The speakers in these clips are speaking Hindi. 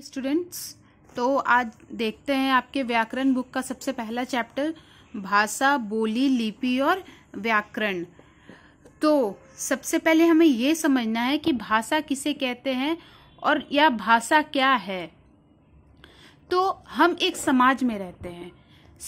स्टूडेंट्स तो आज देखते हैं आपके व्याकरण बुक का सबसे पहला चैप्टर भाषा बोली लिपि और व्याकरण तो सबसे पहले हमें ये समझना है कि भाषा किसे कहते हैं और या भाषा क्या है तो हम एक समाज में रहते हैं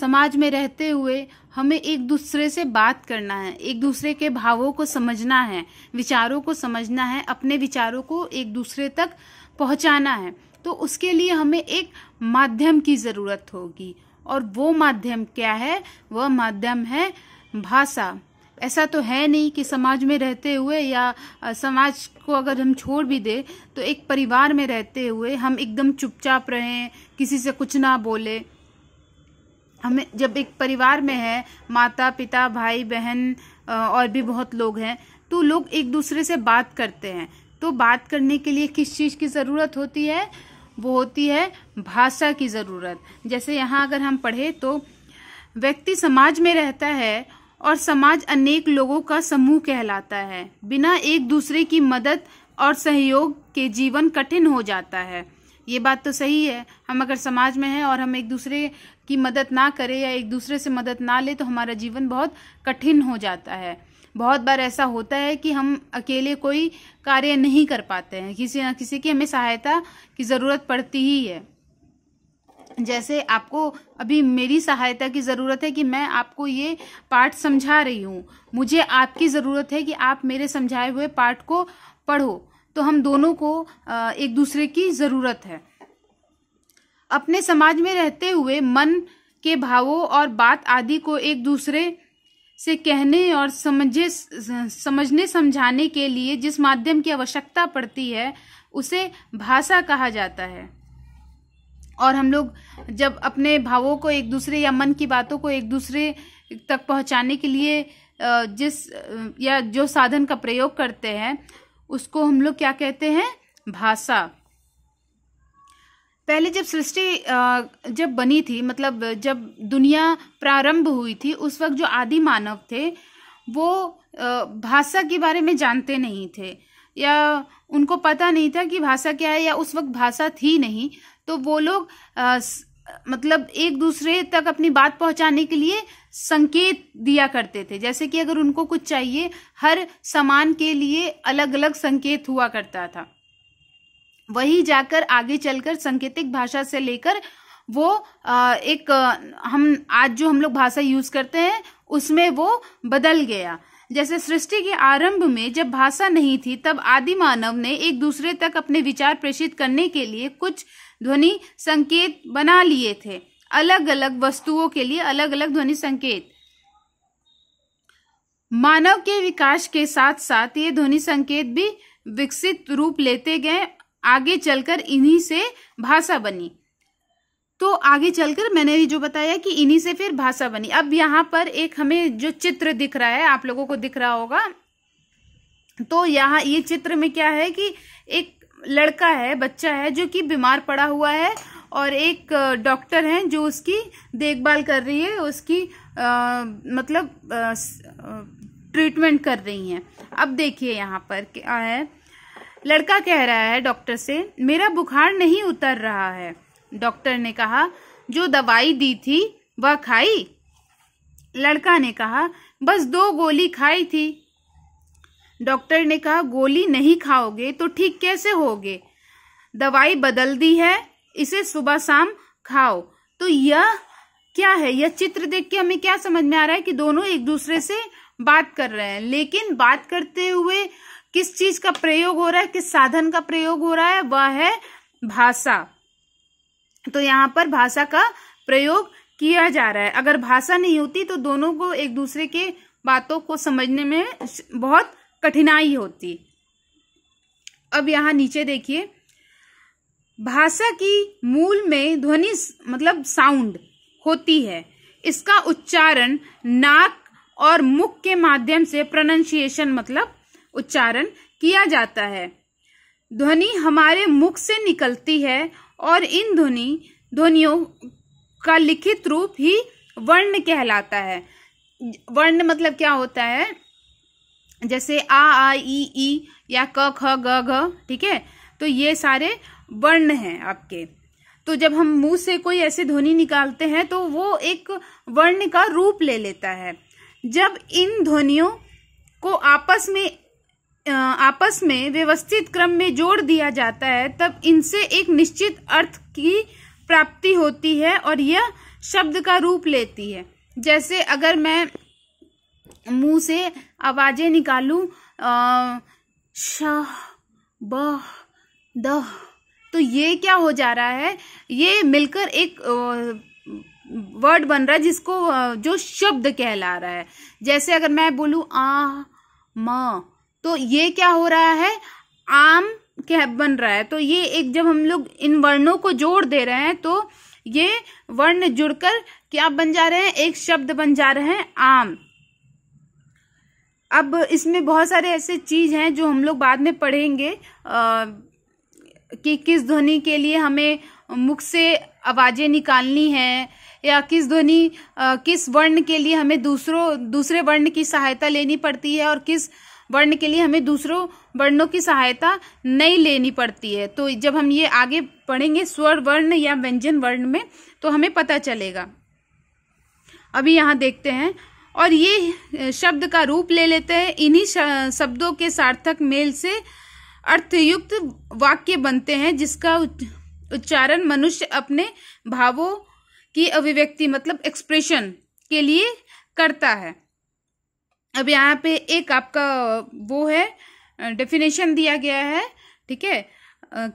समाज में रहते हुए हमें एक दूसरे से बात करना है एक दूसरे के भावों को समझना है विचारों को समझना है अपने विचारों को एक दूसरे तक पहुंचाना है तो उसके लिए हमें एक माध्यम की ज़रूरत होगी और वो माध्यम क्या है वह माध्यम है भाषा ऐसा तो है नहीं कि समाज में रहते हुए या समाज को अगर हम छोड़ भी दे तो एक परिवार में रहते हुए हम एकदम चुपचाप रहें किसी से कुछ ना बोले हमें जब एक परिवार में है माता पिता भाई बहन और भी बहुत लोग हैं तो लोग एक दूसरे से बात करते हैं तो बात करने के लिए किस चीज़ की ज़रूरत होती है वो होती है भाषा की ज़रूरत जैसे यहाँ अगर हम पढ़े तो व्यक्ति समाज में रहता है और समाज अनेक लोगों का समूह कहलाता है बिना एक दूसरे की मदद और सहयोग के जीवन कठिन हो जाता है ये बात तो सही है हम अगर समाज में हैं और हम एक दूसरे की मदद ना करें या एक दूसरे से मदद ना ले तो हमारा जीवन बहुत कठिन हो जाता है बहुत बार ऐसा होता है कि हम अकेले कोई कार्य नहीं कर पाते हैं किसी न किसी की हमें सहायता की ज़रूरत पड़ती ही है जैसे आपको अभी मेरी सहायता की ज़रूरत है कि मैं आपको ये पाठ समझा रही हूँ मुझे आपकी ज़रूरत है कि आप मेरे समझाए हुए पाठ को पढ़ो तो हम दोनों को एक दूसरे की ज़रूरत है अपने समाज में रहते हुए मन के भावों और बात आदि को एक दूसरे से कहने और समझे समझने समझाने के लिए जिस माध्यम की आवश्यकता पड़ती है उसे भाषा कहा जाता है और हम लोग जब अपने भावों को एक दूसरे या मन की बातों को एक दूसरे तक पहुंचाने के लिए जिस या जो साधन का प्रयोग करते हैं उसको हम लोग क्या कहते हैं भाषा पहले जब सृष्टि जब बनी थी मतलब जब दुनिया प्रारंभ हुई थी उस वक्त जो आदि मानव थे वो भाषा के बारे में जानते नहीं थे या उनको पता नहीं था कि भाषा क्या है या उस वक्त भाषा थी नहीं तो वो लोग मतलब एक दूसरे तक अपनी बात पहुंचाने के लिए संकेत दिया करते थे जैसे कि अगर उनको कुछ चाहिए हर सामान के लिए अलग अलग संकेत हुआ करता था वही जाकर आगे चलकर संकेतिक भाषा से लेकर वो एक हम आज जो हम लोग भाषा यूज करते हैं उसमें वो बदल गया जैसे सृष्टि के आरंभ में जब भाषा नहीं थी तब आदि मानव ने एक दूसरे तक अपने विचार प्रेषित करने के लिए कुछ ध्वनि संकेत बना लिए थे अलग अलग वस्तुओं के लिए अलग अलग ध्वनि संकेत मानव के विकास के साथ साथ ये ध्वनि संकेत भी विकसित रूप लेते गए आगे चलकर इन्हीं से भाषा बनी तो आगे चलकर मैंने भी जो बताया कि इन्हीं से फिर भाषा बनी अब यहाँ पर एक हमें जो चित्र दिख रहा है आप लोगों को दिख रहा होगा तो यहाँ ये चित्र में क्या है कि एक लड़का है बच्चा है जो कि बीमार पड़ा हुआ है और एक डॉक्टर है जो उसकी देखभाल कर रही है उसकी आ, मतलब ट्रीटमेंट कर रही हैं अब देखिए यहाँ पर क्या है लड़का कह रहा है डॉक्टर से मेरा बुखार नहीं उतर रहा है डॉक्टर ने कहा जो दवाई दी थी वह खाई लड़का ने कहा बस दो गोली खाई थी डॉक्टर ने कहा गोली नहीं खाओगे तो ठीक कैसे होगे दवाई बदल दी है इसे सुबह शाम खाओ तो यह क्या है यह चित्र देख के हमें क्या समझ में आ रहा है कि दोनों एक दूसरे से बात कर रहे हैं लेकिन बात करते हुए किस चीज का प्रयोग हो रहा है किस साधन का प्रयोग हो रहा है वह है भाषा तो यहाँ पर भाषा का प्रयोग किया जा रहा है अगर भाषा नहीं होती तो दोनों को एक दूसरे के बातों को समझने में बहुत कठिनाई होती अब यहाँ नीचे देखिए भाषा की मूल में ध्वनि मतलब साउंड होती है इसका उच्चारण नाक और मुख के माध्यम से प्रोनाउंसिएशन मतलब उच्चारण किया जाता है ध्वनि हमारे मुख से निकलती है और इन ध्वनि ध्वनियों का लिखित रूप ही वर्ण कहलाता है वर्ण मतलब क्या होता है जैसे आ आ ई ई या क ख ग ग ठीक है तो ये सारे वर्ण हैं आपके तो जब हम मुंह से कोई ऐसे ध्वनि निकालते हैं तो वो एक वर्ण का रूप ले लेता है जब इन ध्वनियों को आपस में आपस में व्यवस्थित क्रम में जोड़ दिया जाता है तब इनसे एक निश्चित अर्थ की प्राप्ति होती है और यह शब्द का रूप लेती है जैसे अगर मैं मुंह से आवाजें निकालू शाह ब तो ये क्या हो जा रहा है ये मिलकर एक वर्ड बन रहा है जिसको जो शब्द कहला रहा है जैसे अगर मैं बोलूँ आ म तो ये क्या हो रहा है आम क्या बन रहा है तो ये एक जब हम लोग इन वर्णों को जोड़ दे रहे हैं तो ये वर्ण जुड़कर क्या बन जा रहे हैं एक शब्द बन जा रहे हैं आम अब इसमें बहुत सारे ऐसे चीज हैं जो हम लोग बाद में पढ़ेंगे आ, कि किस ध्वनि के लिए हमें मुख से आवाजें निकालनी हैं या किस ध्वनि किस वर्ण के लिए हमें दूसरों दूसरे वर्ण की सहायता लेनी पड़ती है और किस वर्ण के लिए हमें दूसरों वर्णों की सहायता नहीं लेनी पड़ती है तो जब हम ये आगे पढ़ेंगे स्वर वर्ण या व्यंजन वर्ण में तो हमें पता चलेगा अभी यहाँ देखते हैं और ये शब्द का रूप ले लेते हैं इन्हीं शब्दों के सार्थक मेल से अर्थयुक्त वाक्य बनते हैं जिसका उच्चारण मनुष्य अपने भावों की अभिव्यक्ति मतलब एक्सप्रेशन के लिए करता है अब यहाँ पे एक आपका वो है डेफिनेशन दिया गया है ठीक है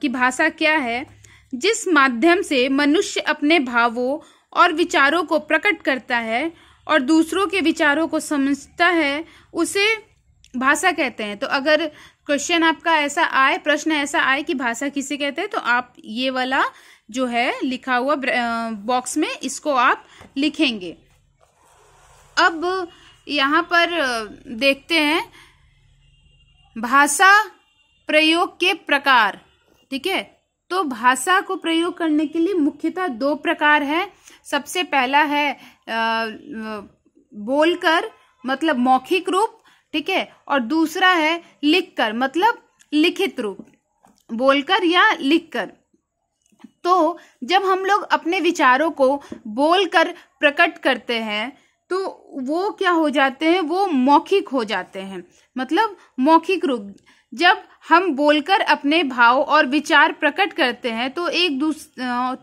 कि भाषा क्या है जिस माध्यम से मनुष्य अपने भावों और विचारों को प्रकट करता है और दूसरों के विचारों को समझता है उसे भाषा कहते हैं तो अगर क्वेश्चन आपका ऐसा आए प्रश्न ऐसा आए कि भाषा किसे कहते हैं तो आप ये वाला जो है लिखा हुआ बॉक्स में इसको आप लिखेंगे अब यहाँ पर देखते हैं भाषा प्रयोग के प्रकार ठीक है तो भाषा को प्रयोग करने के लिए मुख्यतः दो प्रकार है सबसे पहला है बोलकर मतलब मौखिक रूप ठीक है और दूसरा है लिखकर मतलब लिखित रूप बोलकर या लिखकर तो जब हम लोग अपने विचारों को बोलकर प्रकट करते हैं तो वो क्या हो जाते हैं वो मौखिक हो जाते हैं मतलब मौखिक रूप जब हम बोलकर अपने भाव और विचार प्रकट करते हैं तो एक दूस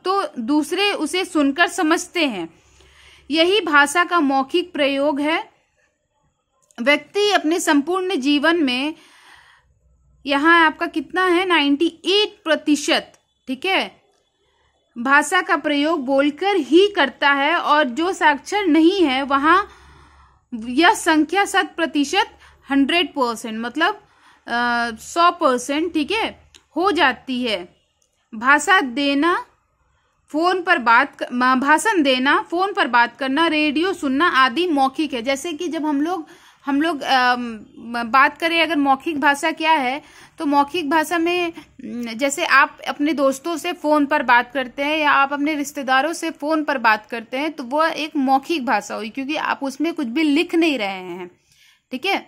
तो दूसरे उसे सुनकर समझते हैं यही भाषा का मौखिक प्रयोग है व्यक्ति अपने संपूर्ण जीवन में यहाँ आपका कितना है नाइन्टी एट प्रतिशत ठीक है भाषा का प्रयोग बोलकर ही करता है और जो साक्षर नहीं है वहाँ यह संख्या शत प्रतिशत हंड्रेड परसेंट मतलब सौ परसेंट ठीक है हो जाती है भाषा देना फोन पर बात भाषण देना फोन पर बात करना रेडियो सुनना आदि मौखिक है जैसे कि जब हम लोग हम लोग बात करें अगर मौखिक भाषा क्या है तो मौखिक भाषा में जैसे आप अपने दोस्तों से फ़ोन पर बात करते हैं या आप अपने रिश्तेदारों से फ़ोन पर बात करते हैं तो वह एक मौखिक भाषा हुई क्योंकि आप उसमें कुछ भी लिख नहीं रहे हैं ठीक है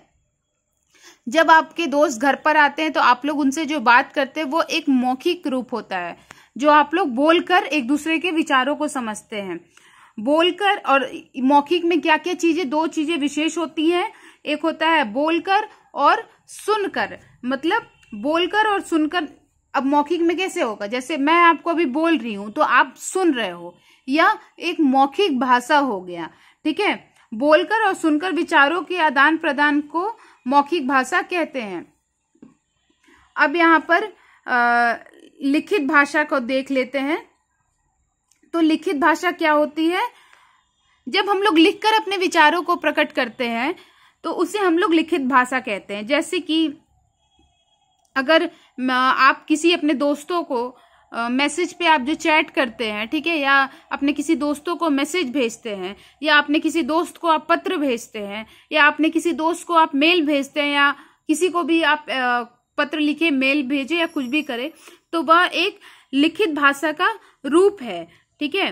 जब आपके दोस्त घर पर आते हैं तो आप लोग उनसे जो बात करते हैं वो एक मौखिक रूप होता है जो आप लोग बोलकर एक दूसरे के विचारों को समझते हैं बोलकर और मौखिक में क्या क्या चीज़ें दो चीज़ें विशेष होती हैं एक होता है बोलकर और सुनकर मतलब बोलकर और सुनकर अब मौखिक में कैसे होगा जैसे मैं आपको अभी बोल रही हूं तो आप सुन रहे हो या एक मौखिक भाषा हो गया ठीक है बोलकर और सुनकर विचारों के आदान प्रदान को मौखिक भाषा कहते हैं अब यहां पर आ, लिखित भाषा को देख लेते हैं तो लिखित भाषा क्या होती है जब हम लोग लिखकर अपने विचारों को प्रकट करते हैं तो उसे हम लोग लिखित भाषा कहते हैं जैसे कि अगर आप किसी अपने दोस्तों को मैसेज पे आप जो चैट करते हैं ठीक है या अपने किसी दोस्तों को मैसेज भेजते हैं या अपने किसी दोस्त को आप पत्र भेजते हैं या अपने किसी दोस्त को आप मेल भेजते हैं या किसी को भी आप पत्र लिखे मेल भेजे या कुछ भी करें तो वह एक लिखित भाषा का रूप है ठीक है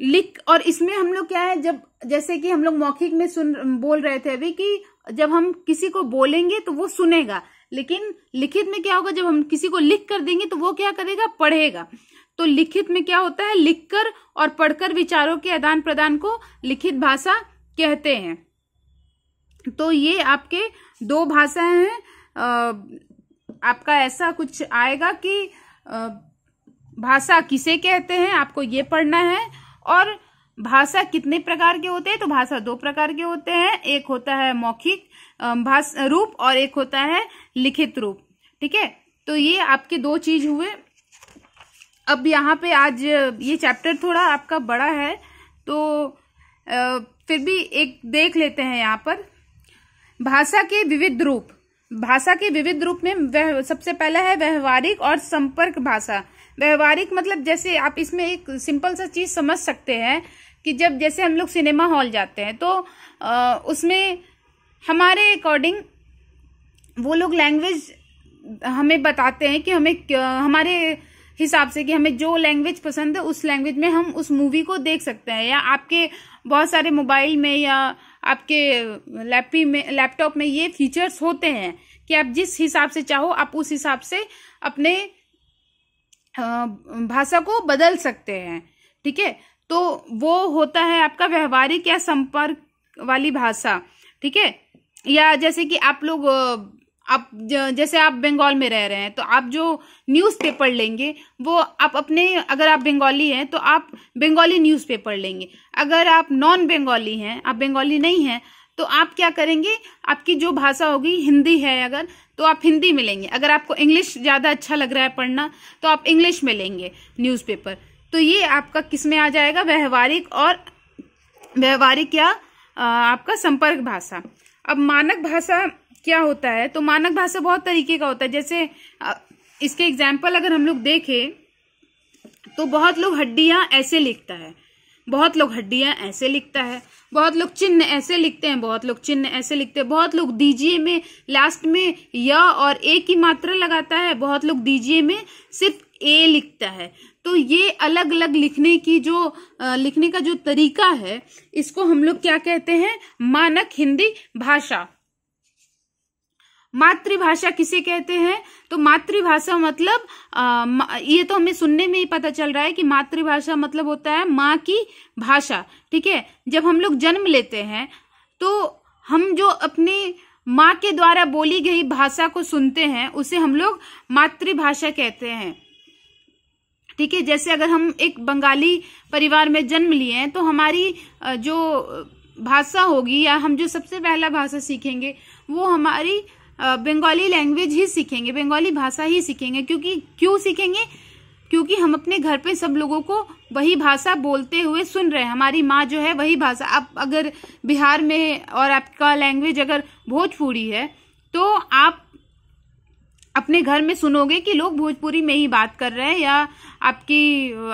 लिख और इसमें हम लोग क्या है जब जैसे कि हम लोग मौखिक में सुन बोल रहे थे अभी कि जब हम किसी को बोलेंगे तो वो सुनेगा लेकिन लिखित में क्या होगा जब हम किसी को लिख कर देंगे तो वो क्या करेगा पढ़ेगा तो लिखित में क्या होता है लिखकर और पढ़कर विचारों के आदान प्रदान को लिखित भाषा कहते हैं तो ये आपके दो भाषाएं हैं आपका ऐसा कुछ आएगा कि भाषा किसे कहते हैं आपको ये पढ़ना है और भाषा कितने प्रकार के होते हैं तो भाषा दो प्रकार के होते हैं एक होता है मौखिक भाषा रूप और एक होता है लिखित रूप ठीक है तो ये आपके दो चीज हुए अब यहाँ पे आज ये चैप्टर थोड़ा आपका बड़ा है तो फिर भी एक देख लेते हैं यहाँ पर भाषा के विविध रूप भाषा के विविध रूप में वह सबसे पहला है व्यवहारिक और संपर्क भाषा व्यवहारिक मतलब जैसे आप इसमें एक सिंपल सा चीज़ समझ सकते हैं कि जब जैसे हम लोग सिनेमा हॉल जाते हैं तो आ, उसमें हमारे अकॉर्डिंग वो लोग लैंग्वेज हमें बताते हैं कि हमें हमारे हिसाब से कि हमें जो लैंग्वेज पसंद है उस लैंग्वेज में हम उस मूवी को देख सकते हैं या आपके बहुत सारे मोबाइल में या आपके लैपी में लैपटॉप में ये फीचर्स होते हैं कि आप जिस हिसाब से चाहो आप उस हिसाब से अपने भाषा को बदल सकते हैं ठीक है तो वो होता है आपका व्यवहारिक या संपर्क वाली भाषा ठीक है या जैसे कि आप लोग आप जैसे आप बंगाल में रह रहे हैं तो आप जो न्यूज़पेपर लेंगे वो आप अपने अगर आप बंगाली हैं तो आप बंगाली न्यूज़पेपर लेंगे अगर आप नॉन बंगाली हैं आप बंगाली नहीं हैं तो आप क्या करेंगे आपकी जो भाषा होगी हिंदी है अगर तो आप हिंदी में लेंगे अगर आपको इंग्लिश ज़्यादा अच्छा लग रहा है पढ़ना तो आप इंग्लिश में लेंगे न्यूज़पेपर तो ये आपका किस में आ जाएगा व्यवहारिक और व्यवहारिक या आपका संपर्क भाषा अब मानक भाषा क्या होता है तो मानक भाषा बहुत तरीके का होता है जैसे इसके एग्जाम्पल अगर हम लोग देखें तो बहुत लोग हड्डियाँ ऐसे लिखता है बहुत लोग हड्डियाँ ऐसे लिखता है बहुत लोग चिन्ह ऐसे लिखते हैं बहुत लोग चिन्ह ऐसे लिखते हैं बहुत लोग दीजिए में लास्ट में य और ए की मात्रा लगाता है बहुत लोग दीजिए में सिर्फ ए लिखता है तो ये अलग अलग लिखने की जो लिखने का जो तरीका है इसको हम लोग क्या कहते हैं मानक हिंदी भाषा मातृभाषा किसे कहते हैं तो मातृभाषा मतलब आ, ये तो हमें सुनने में ही पता चल रहा है कि मातृभाषा मतलब होता है माँ की भाषा ठीक है जब हम लोग जन्म लेते हैं तो हम जो अपनी माँ के द्वारा बोली गई भाषा को सुनते हैं उसे हम लोग मातृभाषा कहते हैं ठीक है जैसे अगर हम एक बंगाली परिवार में जन्म लिए हैं तो हमारी जो भाषा होगी या हम जो सबसे पहला भाषा सीखेंगे वो हमारी बंगाली लैंग्वेज ही सीखेंगे बंगाली भाषा ही सीखेंगे क्योंकि क्यों सीखेंगे क्योंकि हम अपने घर पे सब लोगों को वही भाषा बोलते हुए सुन रहे हैं हमारी माँ जो है वही भाषा आप अगर बिहार में और आपका लैंग्वेज अगर भोजपुरी है तो आप अपने घर में सुनोगे कि लोग भोजपुरी में ही बात कर रहे हैं या आपकी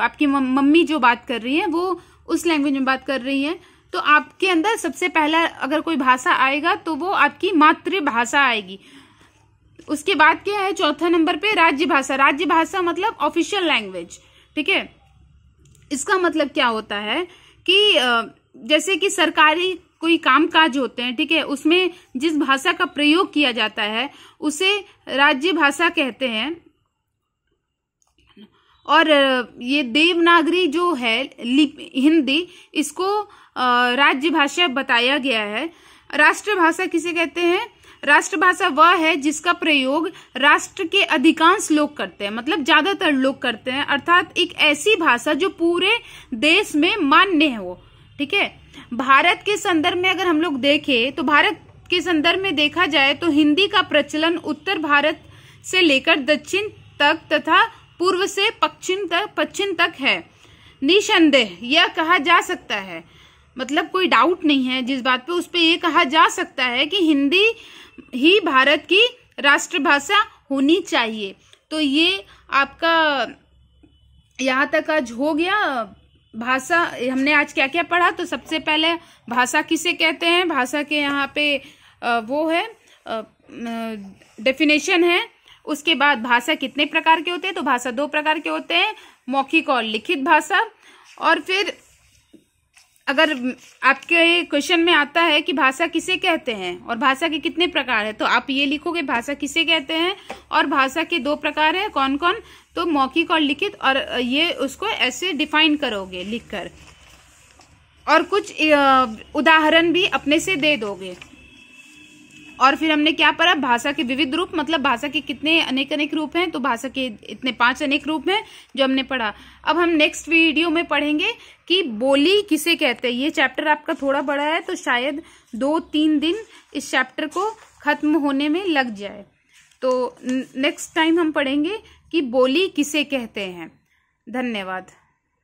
आपकी मम्मी जो बात कर रही है वो उस लैंग्वेज में बात कर रही है तो आपके अंदर सबसे पहला अगर कोई भाषा आएगा तो वो आपकी मातृभाषा आएगी उसके बाद क्या है चौथा नंबर पे राज्य भाषा राज्य भाषा मतलब ऑफिशियल लैंग्वेज ठीक है इसका मतलब क्या होता है कि जैसे कि सरकारी कोई काम काज होते हैं ठीक है उसमें जिस भाषा का प्रयोग किया जाता है उसे राज्य भाषा कहते हैं और ये देवनागरी जो है हिंदी इसको राज्य भाषा बताया गया है राष्ट्रभाषा किसे कहते हैं राष्ट्रभाषा वह है जिसका प्रयोग राष्ट्र के अधिकांश लोग करते हैं मतलब ज्यादातर लोग करते हैं अर्थात एक ऐसी भाषा जो पूरे देश में मान्य हो ठीक है भारत के संदर्भ में अगर हम लोग देखें तो भारत के संदर्भ में देखा जाए तो हिंदी का प्रचलन उत्तर भारत से लेकर दक्षिण तक तथा पूर्व से पश्चिम तक पश्चिम तक है निसंदेह यह कहा जा सकता है मतलब कोई डाउट नहीं है जिस बात पे उस पर यह कहा जा सकता है कि हिंदी ही भारत की राष्ट्रभाषा होनी चाहिए तो ये आपका यहाँ तक आज हो गया भाषा हमने आज क्या क्या पढ़ा तो सबसे पहले भाषा किसे कहते हैं भाषा के यहाँ पे वो है डेफिनेशन है उसके बाद भाषा कितने प्रकार के होते हैं तो भाषा दो प्रकार के होते हैं मौखिक और लिखित भाषा और फिर अगर आपके क्वेश्चन में आता है कि भाषा किसे कहते हैं और भाषा के कितने प्रकार है तो आप ये लिखोगे भाषा किसे कहते हैं और भाषा के दो प्रकार है कौन कौन तो मौखिक और लिखित और ये उसको ऐसे डिफाइन करोगे लिखकर और कुछ उदाहरण भी अपने से दे दोगे और फिर हमने क्या पढ़ा भाषा के विविध रूप मतलब भाषा के कितने अनेक अनेक रूप हैं तो भाषा के इतने पांच अनेक रूप हैं जो हमने पढ़ा अब हम नेक्स्ट वीडियो में पढ़ेंगे कि बोली किसे कहते हैं ये चैप्टर आपका थोड़ा बड़ा है तो शायद दो तीन दिन इस चैप्टर को खत्म होने में लग जाए तो नेक्स्ट टाइम हम पढ़ेंगे कि बोली किसे कहते हैं धन्यवाद